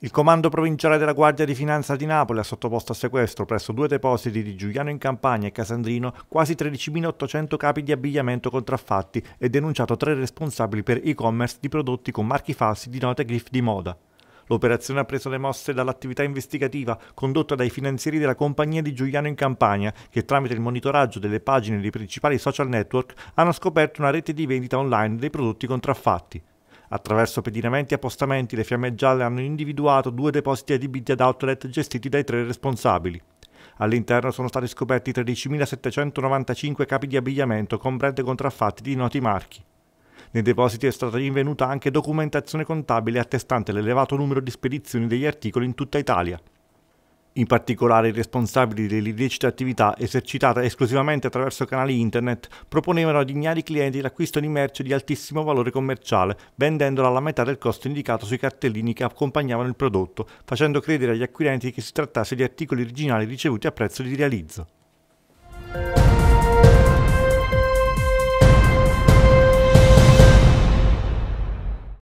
Il comando provinciale della Guardia di Finanza di Napoli ha sottoposto a sequestro presso due depositi di Giuliano in Campania e Casandrino quasi 13.800 capi di abbigliamento contraffatti e denunciato tre responsabili per e-commerce di prodotti con marchi falsi di note griff di moda. L'operazione ha preso le mosse dall'attività investigativa condotta dai finanzieri della compagnia di Giuliano in Campania, che tramite il monitoraggio delle pagine dei principali social network hanno scoperto una rete di vendita online dei prodotti contraffatti. Attraverso pedinamenti e appostamenti, le fiamme gialle hanno individuato due depositi adibiti ad outlet gestiti dai tre responsabili. All'interno sono stati scoperti 13.795 capi di abbigliamento con brand contraffatti di noti marchi. Nei depositi è stata rinvenuta anche documentazione contabile attestante l'elevato numero di spedizioni degli articoli in tutta Italia in particolare i responsabili dell'illecita attività esercitata esclusivamente attraverso canali internet, proponevano ad ignari clienti l'acquisto di merce di altissimo valore commerciale, vendendola alla metà del costo indicato sui cartellini che accompagnavano il prodotto, facendo credere agli acquirenti che si trattasse di articoli originali ricevuti a prezzo di realizzo.